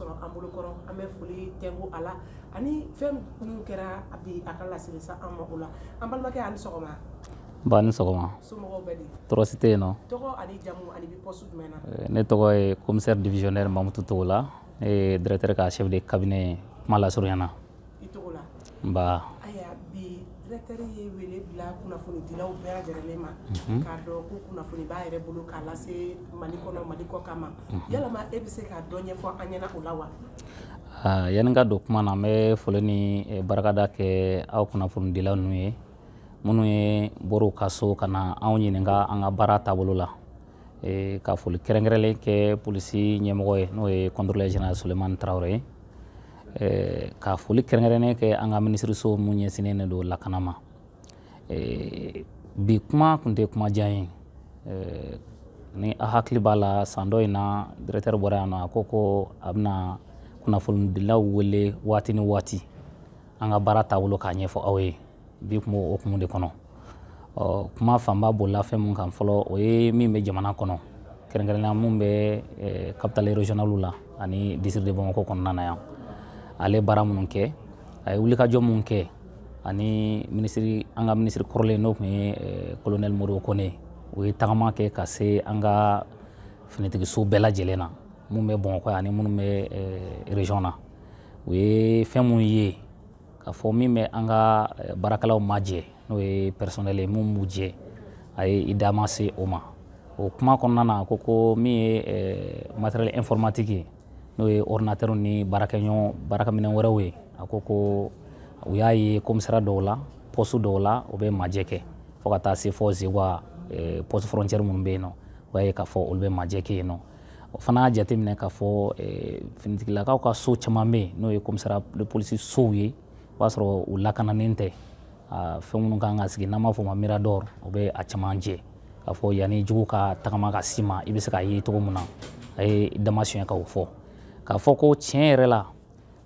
sɔrɔ an bolokɔrɔ an bɛ foli tɛnku a la ani fɛn minnu kɛra bi a ka laseli sa an ma o la an balimakɛ ani sɔgɔma ba ni sɔgɔma somɔgɔw bɛ di tɔɔrɔsi tɛ yen nɔ tɔgɔ ani jamu ani bi pɔsi jumɛn na ne tɔgɔ ye commissaire divisionnaire mamutu togo la ne ye directeur ka chef de cabinet kuma lasurunya na i togo la nba Aya bi directeur ye wele bila kunnafonidilaw bɛɛ lajɛlenlen ma mhm. k'a dɔn ko kunnafoni b'a yɛrɛ bolo k'a lase Mali kɔnɔ Mali kɔ kan ma mhm. yalama e bɛ se ka dɔ ɲɛfɔ an ɲɛna o la wa? yani ka don kuma na n bɛ foli ni barikada kɛ aw kunnafonidila nu ye minnu ye borow ka so ka na anw ɲininga an ka baara taabolo la ee, ka foli kɛrɛnkɛrɛnlen kɛ polisi ɲɛmɔgɔ ye n'o ye kontrolɛ général Sulemani Tarawele ye Eh, ka foli kɛrɛnkɛrɛnnen kɛ an ka minisiriso mun ɲɛsinen ne don lakana ma bi kuma kun tɛ kumajan ye ni a hakili b'a la san dɔ in na directeur bɔra yan nɔ a ko ko a bɛna kunnafonidilaw wele waati eh, ni waati an ka baara taabolo k'a ɲɛfɔ aw ye bi kun b'o hokumu de kɔnɔ kuma fanba bolila fɛn mun kan fɔlɔ o ye min bɛ jamana kɔnɔ kɛrɛnkɛrɛnnenya mun bɛ capital régional la ani district de Bamako kɔnɔna na yan ale baara minnu kɛ a ye wulikajɔ minnu kɛ ani minisiri an ka minisiri kɔrɔlen n'o tun ye kolonɛli modibo kone o ye tagama kɛ ka se an ka finitigiso bɛɛ lajɛlen na minnu bɛ bamakɔ ani minnu bɛ region na u ye fɛn minnu ye k'a fɔ min bɛ an ka baarakɛlaw majɛ n'o ye personnel ye min b'u jɛ a ye i da se o ma o kuma kɔnɔna na ko ko min ye matériel informatique ye Eh, n'o ye ordinatɛriw ni baarakɛɲɔgɔn baaraminɛn wɛrɛw ye a ko ko u y'a ye komisara dɔw la pɔsu dɔw la u bɛ majɛ kɛ fo ka taa se fɔ zewa pɔsi frontiɛri minnu bɛ yen nɔ o y'a ye k'a fɔ olu bɛ majɛ kɛ yen nɔ o fana y'a jateminɛ k'a fɔ finitigilakaw ka so caman bɛ yen n'o ye komisara de polisi sow ye o y'a sɔrɔ u lakananen tɛ fɛn minnu kan ka sigi n'an b'a fɔ o ma miradɔr o bɛ a caman jɛ k'a fɔ yanni jugu ka tagama ka s'i ma i bɛ se k'a ye cogo min na a ye damasiyɛn k'o fɔ k'a fɔ ko tiɲɛ yɛrɛ la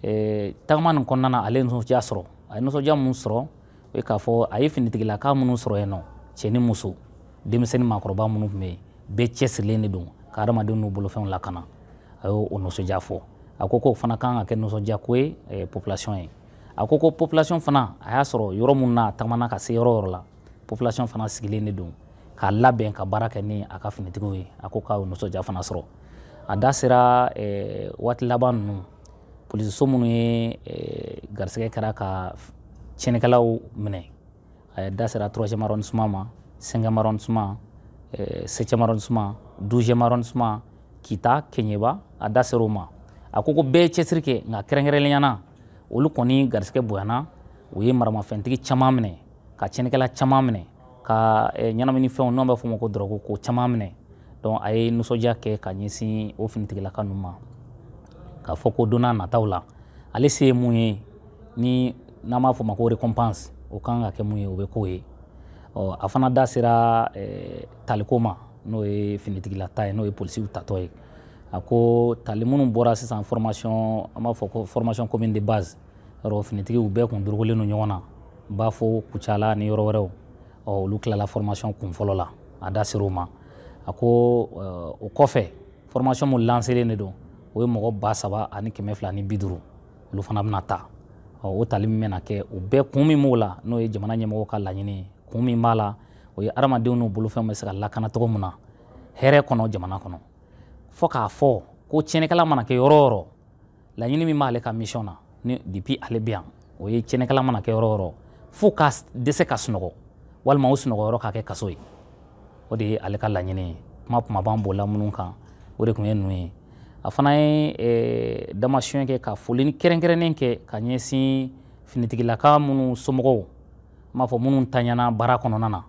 eh, tagama nin kɔnɔna na ale ye nisɔndiya sɔrɔ a ye nisɔndiya mun sɔrɔ o ye k'a fɔ a ye finitigilaka minnu sɔrɔ yen nɔ cɛ ni muso denmisɛnnin maakɔrɔba minnu tun bɛ yen bɛɛ cɛsirilen de don ka hadamadenw n'u bolofɛnw lakana a y'o nisɔndiya fɔ a ko k'o fana kan ka kɛ nisɔndiya ko ye eh, population ye a ko ko population fana a y'a sɔrɔ yɔrɔ minnu na a tamana ka se yɔrɔ yɔrɔ la population fana sigilen de don k'a labɛn ka baara kɛ ni a ka finitigiw ye a ko k'a y'o nisɔndiya fana sɔrɔ a da sera eh, waati laban ninnu polisiso minnu ye eh, garisigɛ kɛra ka tiɲɛnikɛlaw minɛ eh, a da sera troisième arrondissement ma cinquième arrondissement septième arrondissement douzième arrondissement kita keɲeba a da ser'o ma a ko ko bɛɛ cɛsiri kɛ nka kɛrɛnkɛrɛnnenyana olu kɔni garisigɛ bonyana u ye maramafɛntigi caman minɛ ka tiɲɛnikɛla caman minɛ ka ɲɛnaminifɛnw n'an b'a fɔ ma ko dɔrɔgu k'o caman minɛ a ye nisɔndiya kɛ ka ɲɛsin o finitigilaka ninnu ma k'a fɔ ko don nataw la ale se ye mun ye ni n'an b'a fɔ o ma ko récompense o kan ka kɛ mun ye o bɛ k'o ye ɔ oh, a fana da sera eh, taliko ma n'o ye finitigilata ye n'o ye polisiw tatɔ ye a ko tali minnu bɔra sisan formation an b'a fɔ ko formation commune de base yɔrɔ finitigiw bɛɛ kun dorogolen don ɲɔgɔn na n b'a fɔ kucala ni yɔrɔ wɛrɛw ɔ olu oh, tilala formation kun fɔlɔ la a da ser'o ma a ko eh, o kɔfɛ formation mun lancelen de don o ye mɔgɔ ba saba ani kɛmɛ fila ni bi duuru olu fana bɛna ta o tali min bɛna kɛ o bɛɛ kun min b'o la n'o ye jamana ɲɛmɔgɔ ka laɲini ye kun min b'a la o ye adamadenw n'u bolofɛnw bɛ se ka lakana cogo mun na hɛrɛ kɔnɔ jamana kɔnɔ fɔ k'a fɔ ko tiɲɛnikɛla mana kɛ yɔrɔ o yɔrɔ laɲini min b'ale ka mission na ni depuis ale bɛ yan o ye tiɲɛnikɛla mana kɛ yɔrɔ o yɔrɔ f'u ka dɛsɛ ka sunɔgɔ walima o sunɔgɔyɔrɔ ka kɛ kaso ye o de ye ale ka laɲini ye kuma kuma b'an bolila minnu kan o de tun ye ninnu ye a fana ye damasiyɛn kɛ ka folini kɛrɛnkɛrɛnnen kɛ ka ɲɛsin finitigilaka minnu somɔgɔw n b'a fɔ minnu taɲana baara kɔnɔna na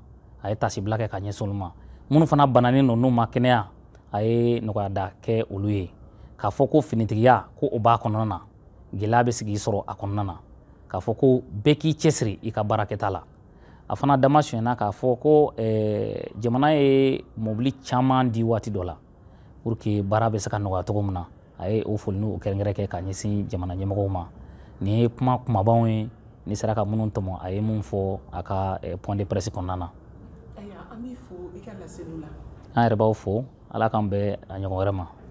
a ye tasibila kɛ ka ɲɛsin olu ma minnu fana bananen don n'u ma kɛnɛya a ye nɔgɔyada kɛ olu ye k'a fɔ ko finitigiya ko o b'a kɔnɔna na gɛlɛya bɛ sigi sɔrɔ a kɔnɔna na k'a fɔ ko bɛɛ k'i cɛsiri i ka baarakɛta la a fana dama sonyana k'a fɔ ko jamana ye mobili caman di waati dɔ la pour que baara bɛ se ka nɔgɔya cogo min na a ye o foli n'o kɛrɛnkɛrɛn kɛ ka ɲɛsin jamana ɲɛmɔgɔw ma nin ye kuma kumabaw ye ni sera ka minnu tɔmɔ a ye mun fɔ a ka point de presse kɔnɔna na an yɛrɛ b'aw fo ala k'an bɛɛ a ɲɔgɔn wɛrɛ ma